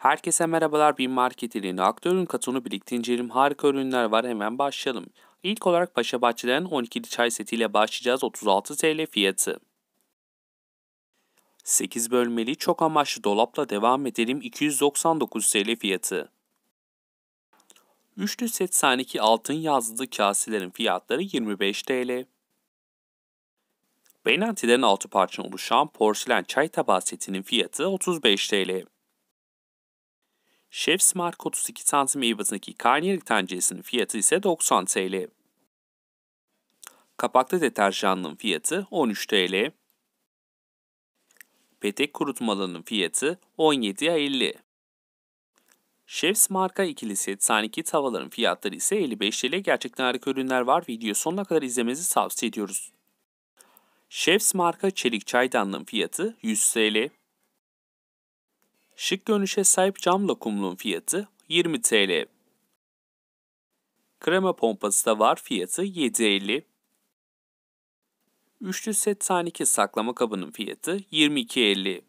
Herkese merhabalar bir Market'in ürünü aktörün katonu birlikte inceleyelim. Harika ürünler var hemen başlayalım. İlk olarak Paşa Bahçe'den 12'li çay setiyle başlayacağız 36 TL fiyatı. 8 bölmeli çok amaçlı dolapla devam edelim 299 TL fiyatı. Üçlü set saniki altın yazdığı kaselerin fiyatları 25 TL. Beynantiden altı parçan oluşan porselen çay tabağı setinin fiyatı 35 TL. Chef Smart 32 santim ebatındaki Garnier tenceresinin fiyatı ise 90 TL. Kapaklı deterjanlığın fiyatı 13 TL. Petek kurutmalının fiyatı 17.50. Chefs marka ikili set 82 tavaların fiyatları ise 55 TL. Gerçekten harika ürünler var. Video sonuna kadar izlemenizi tavsiye ediyoruz. Chefs marka çelik çaydanlığın fiyatı 100 TL. Şık görünüşe sahip cam lokumluğun fiyatı 20 TL. Krema pompası da var fiyatı 7.50. Üçlü set taneki saklama kabının fiyatı 22.50.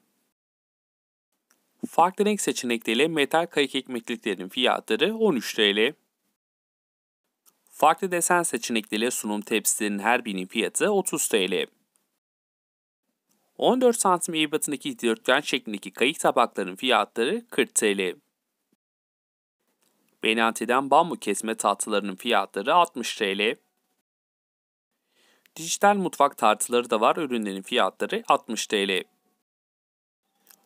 Farklı renk seçenekleriyle metal kayık ekmekliklerin fiyatları 13 TL. Farklı desen seçenekleriyle sunum tepsilerin her birinin fiyatı 30 TL. 14 santim ebatındaki dörtgen şeklindeki kayık tabakların fiyatları 40 TL. Beyanti'den bambu kesme tahtalarının fiyatları 60 TL. Dijital mutfak tartıları da var ürünlerin fiyatları 60 TL.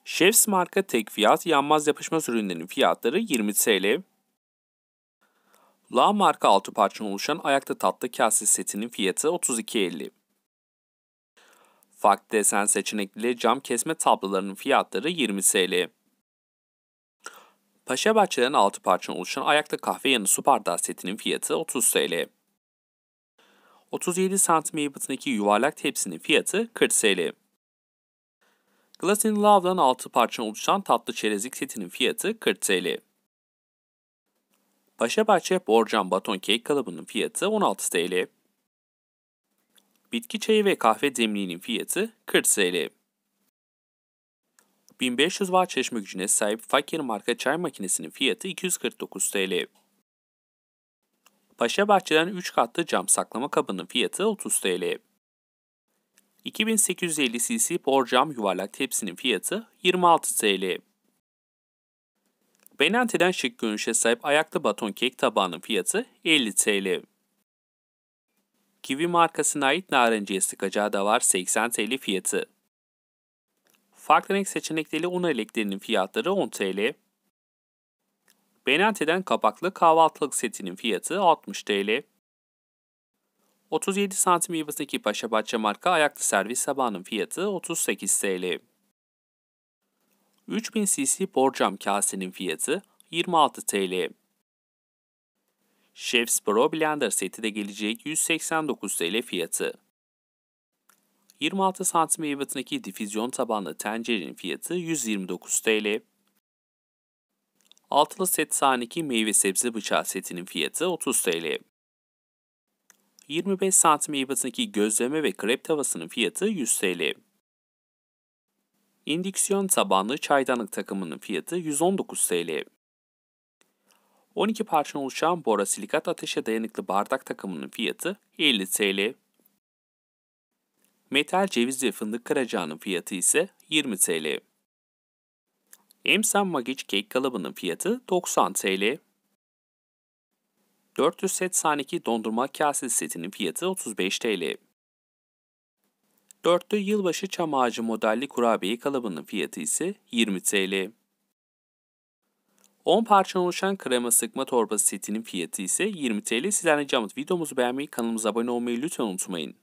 Chefs marka tek fiyat yanmaz yapışmaz ürünlerin fiyatları 20 TL. La marka altı parçadan oluşan ayakta tatlı kase setinin fiyatı 32.50. Farklı desen seçenekli cam kesme tablolarının fiyatları 20 TL. Paşa Bahçe'den 6 parçadan oluşan ayakta kahve yanı su bardağı setinin fiyatı 30 TL. 37 cm ebatındaki yuvarlak tepsinin fiyatı 40 TL. Glass in Love'dan 6 parçadan oluşan tatlı çerezlik setinin fiyatı 40 TL. Paşa Bahçe Borcam Baton Kek kalıbının fiyatı 16 TL. Bitki çayı ve kahve demliğinin fiyatı 40 TL. 1500 Watt çeşme gücüne sahip Fakir marka çay makinesinin fiyatı 249 TL. Paşa Bahçe'den 3 katlı cam saklama kabının fiyatı 30 TL. 2850 cc bor cam yuvarlak tepsinin fiyatı 26 TL. Benanti'den şık görünüşe sahip ayaklı baton kek tabağının fiyatı 50 TL. Kiwi markasına ait narenciye sıkacağı da var 80 TL fiyatı. Farklı renk seçenekleri un eleklerinin fiyatları 10 TL. Benente'den kapaklı kahvaltılık setinin fiyatı 60 TL. 37 santim yuvasındaki bahçe marka ayaklı servis sabahının fiyatı 38 TL. 3000 cc borcam kasenin fiyatı 26 TL. Chef's-Pro Blender seti de gelecek 189 TL fiyatı. 26 santim ebatındaki difüzyon tabanlı tencerenin fiyatı 129 TL. Altılı set sahneki meyve sebze bıçağı setinin fiyatı 30 TL. 25 santim ebatındaki gözleme ve krep tavasının fiyatı 100 TL. İndüksiyon tabanlı çaydanlık takımının fiyatı 119 TL. 12 parçadan oluşan borosilikat ateşe dayanıklı bardak takımının fiyatı 50 TL. Metal ceviz ve fındık kıracağının fiyatı ise 20 TL. Emsan Magic Cake kalıbının fiyatı 90 TL. 482 dondurma kasesi setinin fiyatı 35 TL. Dörtlü yılbaşı çam ağacı modelli kurabiye kalıbının fiyatı ise 20 TL. 10 parça oluşan krema sıkma torba setinin fiyatı ise 20 TL. Sizler ricamız videomuzu beğenmeyi, kanalımıza abone olmayı lütfen unutmayın.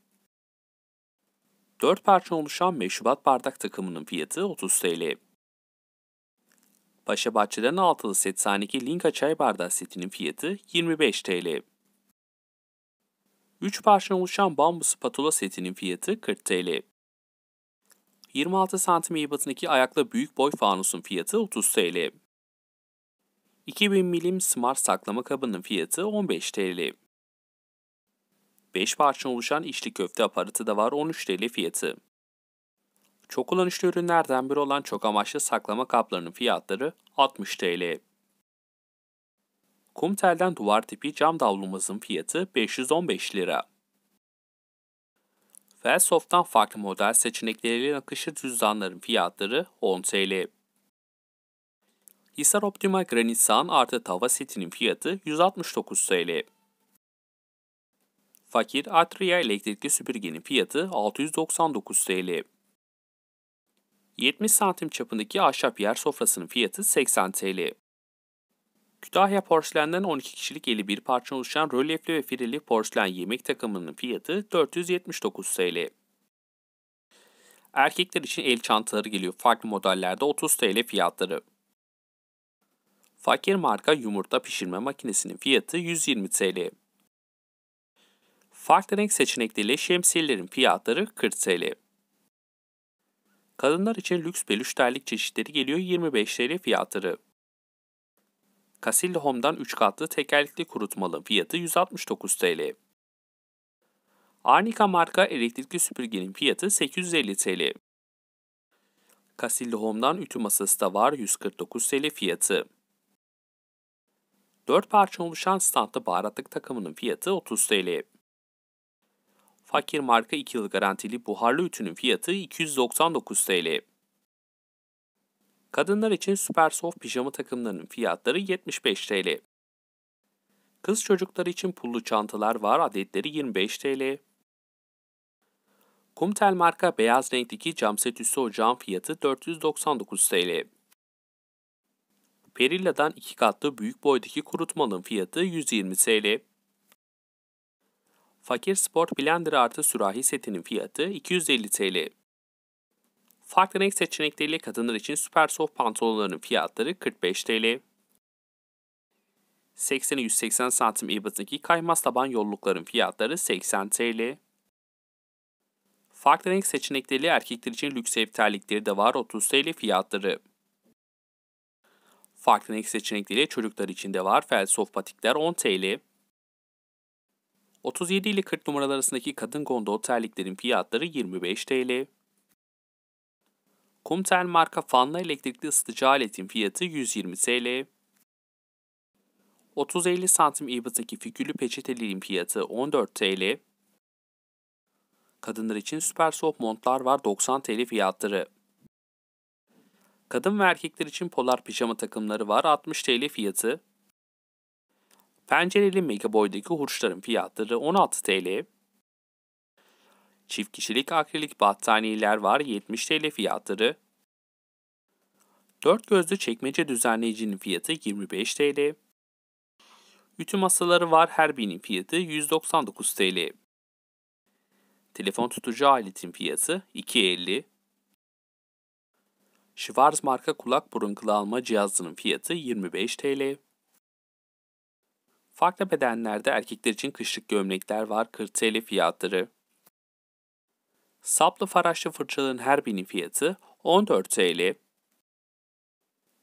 4 parça oluşan meşrubat bardak takımının fiyatı 30 TL. Paşa Bahçe'den altılı set sahneki Linka çay bardağı setinin fiyatı 25 TL. 3 parça oluşan bambu spatula setinin fiyatı 40 TL. 26 cm ebatındaki ayakla büyük boy fanusun fiyatı 30 TL. 2000 milim smart saklama kabının fiyatı 15 TL. 5 parça oluşan içli köfte aparatı da var 13 TL fiyatı. Çok kullanışlı ürünlerden biri olan çok amaçlı saklama kaplarının fiyatları 60 TL. Kum telden duvar tipi cam davlumuzun fiyatı 515 lira. Felsoft'tan farklı model seçenekleriyle akışır cüzdanların fiyatları 10 TL. Hisar Optima Granit Sağan artı tava setinin fiyatı 169 TL. Fakir Atria elektrikli süpürgenin fiyatı 699 TL. 70 santim çapındaki ahşap yer sofrasının fiyatı 80 TL. Kütahya porselenden 12 kişilik 51 parça oluşan rölyefli ve firili porselen yemek takımının fiyatı 479 TL. Erkekler için el çantaları geliyor farklı modellerde 30 TL fiyatları. Fakir marka yumurta pişirme makinesinin fiyatı 120 TL. Farklı renk seçenekleriyle şemsiyelerin fiyatları 40 TL. Kadınlar için lüks peluş terlik çeşitleri geliyor 25 TL fiyatları. Casilli Home'dan 3 katlı tekerlekli kurutmalı fiyatı 169 TL. Arnika marka elektrikli süpürgenin fiyatı 850 TL. Casilli Home'dan ütü masası da var 149 TL fiyatı. 4 parça oluşan standlı baharatlık takımının fiyatı 30 TL. Fakir marka 2 yıl garantili buharlı ütünün fiyatı 299 TL. Kadınlar için süper soft pijama takımlarının fiyatları 75 TL. Kız çocukları için pullu çantalar var adetleri 25 TL. Kumtel marka beyaz renkteki cam set üstü ocağın fiyatı 499 TL. Perilla'dan iki katlı büyük boydaki kurutmanın fiyatı 120 TL. Fakir Sport Blender artı sürahi setinin fiyatı 250 TL. Farklı renk seçenekleriyle kadınlar için süper soft pantolonların fiyatları 45 TL. 80 180 santim ebatındaki kaymaz taban yollukların fiyatları 80 TL. Farklı renk seçenekleriyle erkekler için lüks ev terlikleri de var 30 TL fiyatları. Farklı renk seçenekleriyle çocuklar için de var. Felsof patikler 10 TL. 37 ile 40 numaralar arasındaki kadın gondol terliklerin fiyatları 25 TL. Kumtel marka fanlı elektrikli ısıtıcı aletin fiyatı 120 TL. 30-50 santim ebatındaki figürlü peçetelerin fiyatı 14 TL. Kadınlar için süper soğuk montlar var 90 TL fiyatları. Kadın ve erkekler için polar pijama takımları var. 60 TL fiyatı. Pencereli Mega Boy'daki hurçların fiyatları 16 TL. Çift kişilik akrilik battaniyeler var 70 TL fiyatları. Dört gözlü çekmece düzenleyicinin fiyatı 25 TL. Ütü masaları var her birinin fiyatı 199 TL. Telefon tutucu aletin fiyatı 250 Schwarz marka kulak burun kılalma alma cihazının fiyatı 25 TL. Farklı bedenlerde erkekler için kışlık gömlekler var 40 TL fiyatları. Saplı faraşlı fırçaların her birinin fiyatı 14 TL.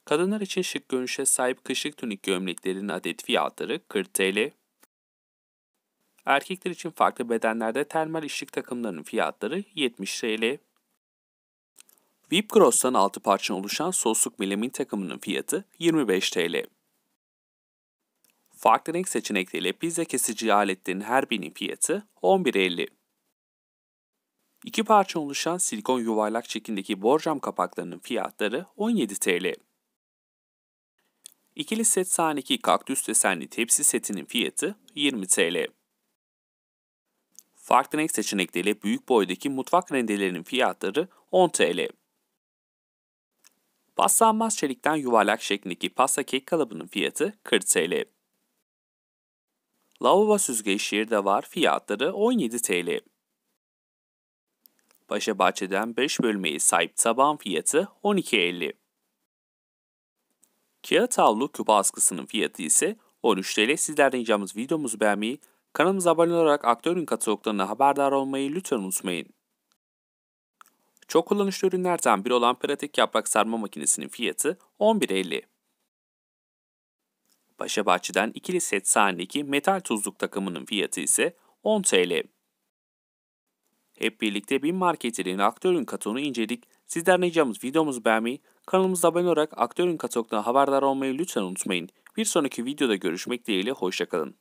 Kadınlar için şık görünüşe sahip kışlık tunik gömleklerin adet fiyatları 40 TL. Erkekler için farklı bedenlerde termal işlik takımlarının fiyatları 70 TL. Vip Cross'tan 6 parça oluşan sosluk milimin takımının fiyatı 25 TL. Farklı renk seçenekleriyle pizza kesici aletlerin her birinin fiyatı 11.50. İki parça oluşan silikon yuvarlak şeklindeki borcam kapaklarının fiyatları 17 TL. İkili set sahneki kaktüs desenli tepsi setinin fiyatı 20 TL. Farklı renk seçenekleriyle büyük boydaki mutfak rendelerinin fiyatları 10 TL. Paslanmaz çelikten yuvarlak şeklindeki pasta kek kalıbının fiyatı 40 TL. Lavabo süzgeç şehirde var fiyatları 17 TL. Paşa Bahçe'den 5 bölmeyi sahip taban fiyatı 12.50. Kağıt havlu küp askısının fiyatı ise 13 TL. Sizlerden ricamız videomuzu beğenmeyi, kanalımıza abone olarak aktörün kataloglarına haberdar olmayı lütfen unutmayın. Çok kullanışlı ürünlerden biri olan pratik yaprak sarma makinesinin fiyatı 11.50. Paşa Bahçe'den ikili set sahnedeki metal tuzluk takımının fiyatı ise 10 TL. Hep birlikte bin marketlerin aktörün katonu inceledik. Sizden ricamız videomuzu beğenmeyi, kanalımıza abone olarak aktörün katoktan haberdar olmayı lütfen unutmayın. Bir sonraki videoda görüşmek dileğiyle hoşçakalın.